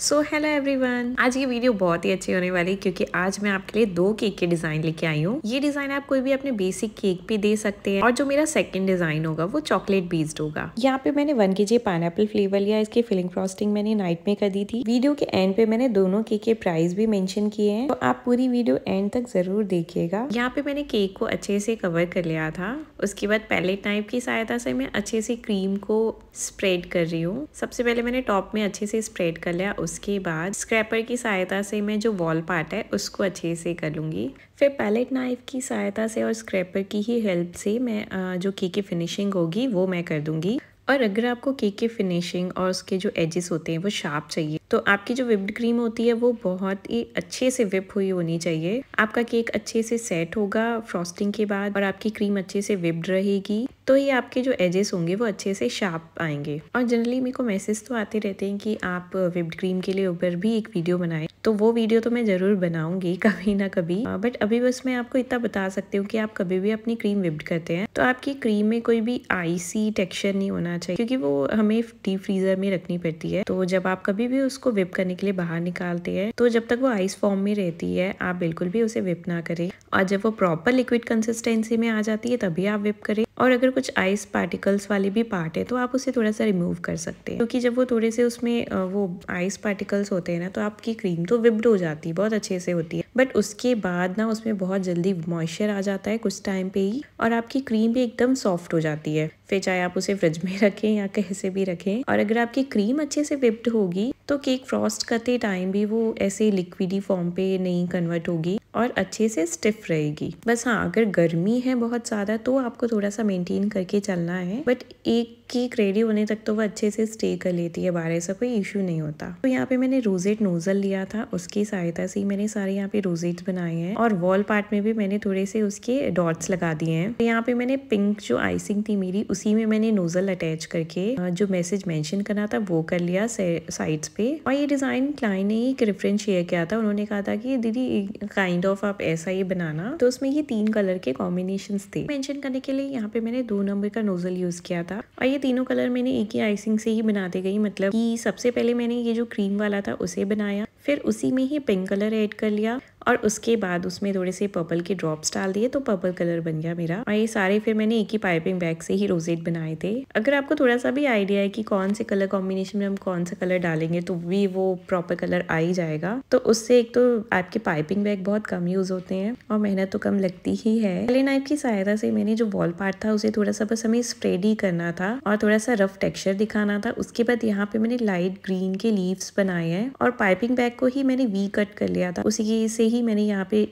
so hello everyone आज ये video बहुत ही अच्छी होने वाली है क्योंकि आज मैं आपके लिए दो केक के डिजाइन लेके आई हूँ ये डिजाइन आप कोई भी अपने बेसिक केक पे दे सकते हैं और जो मेरा सेकंड डिजाइन होगा वो चॉकलेट बेस्ड होगा यहाँ पे मैंने वन के जी पाइन फ्लेवर लिया इसकी फिलिंग फ्रॉस्टिंग मैंने नाइट में कर दी थी वीडियो के एंड पे मैंने दोनों केक के प्राइस भी मैंशन किए हैं तो आप पूरी वीडियो एंड तक जरूर देखिएगा यहाँ पे मैंने केक को अच्छे से कवर कर लिया था उसके बाद पैलेट नाइफ की सहायता से मैं अच्छे से क्रीम को स्प्रेड कर रही हूँ सबसे पहले मैंने टॉप में अच्छे से स्प्रेड कर लिया उसके बाद स्क्रैपर की सहायता से मैं जो वॉल पार्ट है उसको अच्छे से कर लूँगी फिर पैलेट नाइफ की सहायता से और स्क्रैपर की ही हेल्प से मैं जो की की फिनिशिंग होगी वो मैं कर दूँगी और अगर आपको केक की फिनिशिंग और उसके जो एजेस होते हैं वो शार्प चाहिए तो आपकी जो विप्ड क्रीम होती है वो बहुत ही अच्छे से विप हुई होनी चाहिए आपका केक अच्छे से सेट होगा फ्रॉस्टिंग के बाद और आपकी क्रीम अच्छे से विप्ड रहेगी तो ये आपके जो एजेस होंगे वो अच्छे से शार्प आएंगे और जनरली मेरे को मैसेज तो आते रहते हैं कि आप विप्ड क्रीम के लिए ऊपर भी एक वीडियो बनाए तो वो वीडियो तो मैं ज़रूर बनाऊंगी कभी ना कभी बट अभी बस मैं आपको इतना बता सकती हूँ कि आप कभी भी अपनी क्रीम विप्ड करते हैं तो आपकी क्रीम में कोई भी आईसी टेक्सचर नहीं होना चाहिए क्योंकि वो हमें डीप फ्रीज़र में रखनी पड़ती है तो जब आप कभी भी उसको उसको विप करने के लिए बाहर निकालते हैं तो जब तक वो आइस फॉर्म में रहती है आप बिल्कुल भी उसे विप ना करें और जब वो प्रॉपर लिक्विड कंसिस्टेंसी में आ जाती है तभी आप विप करें और अगर कुछ आइस पार्टिकल्स वाले भी पार्ट है तो आप उसे थोड़ा सा रिमूव कर सकते हैं क्योंकि जब वो थोड़े से उसमें वो आइस पार्टिकल्स होते हैं ना तो आपकी क्रीम तो विप्ड हो जाती है बहुत अच्छे से होती है बट उसके बाद ना उसमें बहुत जल्दी मॉइस्चर आ जाता है कुछ टाइम पे ही और आपकी क्रीम भी एकदम सॉफ्ट हो जाती है फिर चाहे आप उसे फ्रिज में रखें या कहीं से भी रखें और अगर आपकी क्रीम अच्छे से विप्ड होगी तो केक फ्रॉस्ट करते टाइम भी वो ऐसे लिक्विडी फॉर्म पे नहीं कन्वर्ट होगी और अच्छे से स्टिफ रहेगी बस हाँ अगर गर्मी है बहुत ज़्यादा तो आपको थोड़ा सा मेंटेन करके चलना है बट एक केक रेडी होने तक तो वो अच्छे से स्टे कर लेती है बाहर ऐसा कोई इशू नहीं होता तो यहाँ पे मैंने रोजेट नोजल लिया था उसकी सहायता से मैंने सारे यहाँ पे रोजेट बनाए हैं और वॉल पार्ट में भी मैंने थोड़े से उसके डॉट्स लगा दिए हैं तो यहाँ पे मैंने पिंक जो आइसिंग थी मेरी उसी में मैंने नोजल अटैच करके जो मैसेज मैंशन करना था वो कर लिया साइड्स पे और ये डिज़ाइन क्लाइन ने एक रेफरेंस शेयर किया था उन्होंने कहा था कि दीदी काइंड ऑफ आप ऐसा ही बनाना तो उसमें ये तीन कलर के कॉम्बिनेशन थे मैंशन करने के लिए यहाँ पे मैंने दो नंबर का नोजल यूज किया था और ये तीनों कलर मैंने एक ही आइसिंग से ही दे गई मतलब कि सबसे पहले मैंने ये जो क्रीम वाला था उसे बनाया फिर उसी में ही पिंक कलर ऐड कर लिया और उसके बाद उसमें थोड़े से पर्पल के ड्रॉप्स डाल दिए तो पर्पल कलर बन गया मेरा और ये सारे फिर मैंने एक ही पाइपिंग बैग से ही रोजेट बनाए थे अगर आपको थोड़ा सा भी आइडिया है कि कौन से कलर कॉम्बिनेशन में हम कौन सा कलर डालेंगे तो भी वो प्रॉपर कलर आ ही जाएगा तो उससे एक तो आपके पाइपिंग बैग बहुत कम यूज होते हैं और मेहनत तो कम लगती ही है कले नाइफ की सहायता से मैंने जो वॉल पार्ट था उसे थोड़ा सा बस हमें स्प्रेड ही करना था और थोड़ा सा रफ टेक्सचर दिखाना था उसके बाद यहाँ पे मैंने लाइट ग्रीन के लीव्स बनाए हैं और पाइपिंग बैग को ही मैंने वी कट कर लिया था उसी से ही ही मैंने यहाँ पे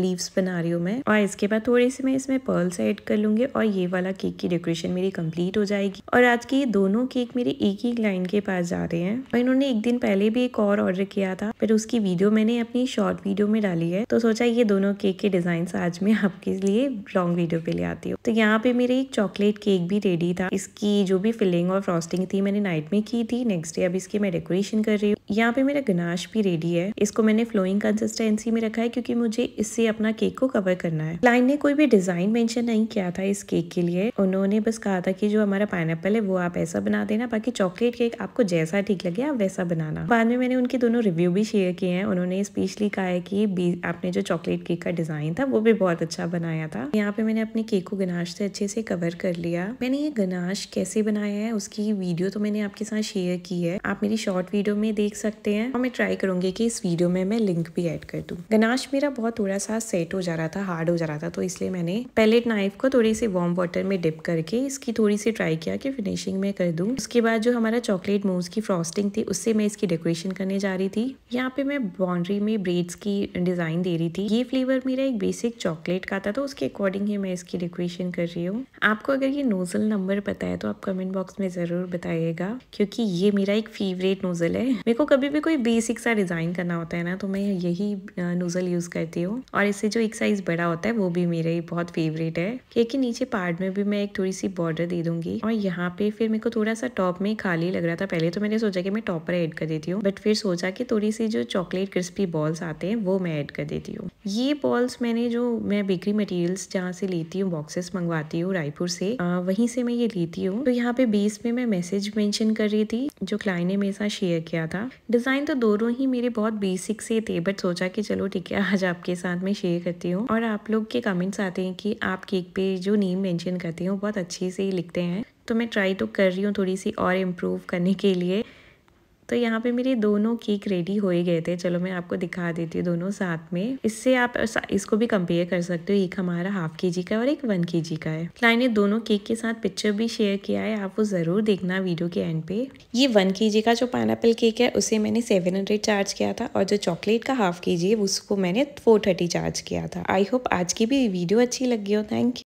लीव्स बना रही हूँ मैं और इसके बाद थोड़े से मैं इसमें पर्ल्स ऐड कर लूँगी और ये वाला केक की डेकोरेशन मेरी कंप्लीट हो जाएगी और आज के ये दोनों केक मेरे एक ही लाइन के पास जा रहे हैं और इन्होंने एक दिन पहले भी एक और ऑर्डर किया था फिर उसकी वीडियो मैंने अपनी शॉर्ट वीडियो में डाली है तो सोचा ये दोनों केक के डिजाइन आज मैं आपके लिए लॉन्ग वीडियो पे ले आती हूँ तो यहाँ पे मेरे एक चॉकलेट केक भी रेडी था इसकी जो भी फिलिंग और फ्रॉस्टिंग थी मैंने नाइट में की थी नेक्स्ट डे अब इसकी मैं डेकोरेशन कर रही हूँ यहाँ पे मेरा गनाश भी रेडी है इसको मैंने फ्लोइंग कंसिस्टेंसी में रखा है क्योंकि मुझे इससे अपना केक को कवर करना है क्लाइंट ने कोई भी डिजाइन मेंशन नहीं किया था इस केक के लिए उन्होंने बस कहा था कि जो हमारा पाइन है वो आप ऐसा बना देना बाकी चॉकलेट केक आपको जैसा ठीक लगे आप वैसा बनाना बाद में मैंने उनके दोनों रिव्यू भी शेयर किए हैं उन्होंने स्पेशली कहा है कि आपने जो चॉकलेट केक का डिजाइन था वो भी बहुत अच्छा बनाया था यहाँ पे मैंने अपने केक को गनाश से अच्छे से कवर कर लिया मैंने ये गनाश कैसे बनाया है उसकी वीडियो तो मैंने आपके साथ शेयर की है आप मेरी शॉर्ट वीडियो में देख सकते हैं और मैं ट्राई करूंगी कि इस वीडियो में मैं लिंक भी ऐड कर दूँ गनाश मेरा बहुत थोड़ा सा सेट हो जा रहा था हार्ड हो जा रहा था तो इसलिए मैंने पैलेट नाइफ को थोड़ी सी वार्म वाटर में डिप करके इसकी थोड़ी सी ट्राई किया कि फिनिशिंग में कर दूँ उसके बाद जो हमारा चॉकलेट मोज की फ्रॉस्टिंग थी उससे मैं इसकी डेकोरेशन करने जा रही थी यहाँ पे मैं बाउंड्री में ब्रेड्स की डिज़ाइन दे रही थी ये फ्लेवर मेरा एक बेसिक चॉकलेट का था तो उसके अकॉर्डिंग ही मैं इसकी डेकोरेशन कर रही हूँ आपको अगर ये नोज़ल नंबर पता है तो आप कमेंट बॉक्स में ज़रूर बताइएगा क्योंकि ये मेरा एक फेवरेट नोज़ल है मेरे को कभी भी कोई बेसिक सा डिज़ाइन करना होता है ना तो मैं यही नोज़ल यूज़ करती हूँ और इससे जो एक साइज़ बड़ा होता है वो भी मेरे ही बहुत फेवरेट है केक के नीचे पार्ट में भी मैं एक थोड़ी सी बॉर्डर दे दूंगी और यहाँ पे फिर मेरे को थोड़ा सा टॉप में खाली लग रहा था पहले तो मैंने सोचा कि मैं टॉपर ऐड कर देती हूँ बट फिर सोचा कि थोड़ी सी जो चॉकलेट क्रिस्पी बॉल्स आते हैं वो मैं ऐड कर देती हूँ ये बॉल्स मैंने जो मैं बेकरी मटेरियल्स जहाँ से लेती हूँ बॉक्सेस मंगवाती हूँ रायपुर से आ, वहीं से मैं ये लेती हूँ तो यहाँ पे बेस में मैं मैसेज मेंशन कर रही थी जो क्लाइंट ने मेरे साथ शेयर किया था डिज़ाइन तो दोनों ही मेरे बहुत बेसिक से थे बट सोचा कि चलो ठीक है आज आपके साथ में शेयर करती हूँ और आप लोग के कमेंट्स आते हैं कि आप केक पे जो नेम मेंशन करते हो बहुत अच्छे से ही लिखते हैं तो मैं ट्राई तो कर रही हूँ थोड़ी सी और इम्प्रूव करने के लिए तो यहाँ पे मेरे दोनों केक रेडी हो गए थे चलो मैं आपको दिखा देती हूँ दोनों साथ में इससे आप इसको भी कंपेयर कर सकते हो एक हमारा हाफ के जी का और एक वन के जी का है क्लाइन ने दोनों केक के साथ पिक्चर भी शेयर किया है आप वो ज़रूर देखना वीडियो के एंड पे ये वन के जी का जो एपल केक है उसे मैंने सेवन हंड्रेड चार्ज किया था और जो चॉकलेट का हाफ के जी है उसको मैंने फोर थर्टी चार्ज किया था आई होप आज की भी वीडियो अच्छी लगी हो थैंक यू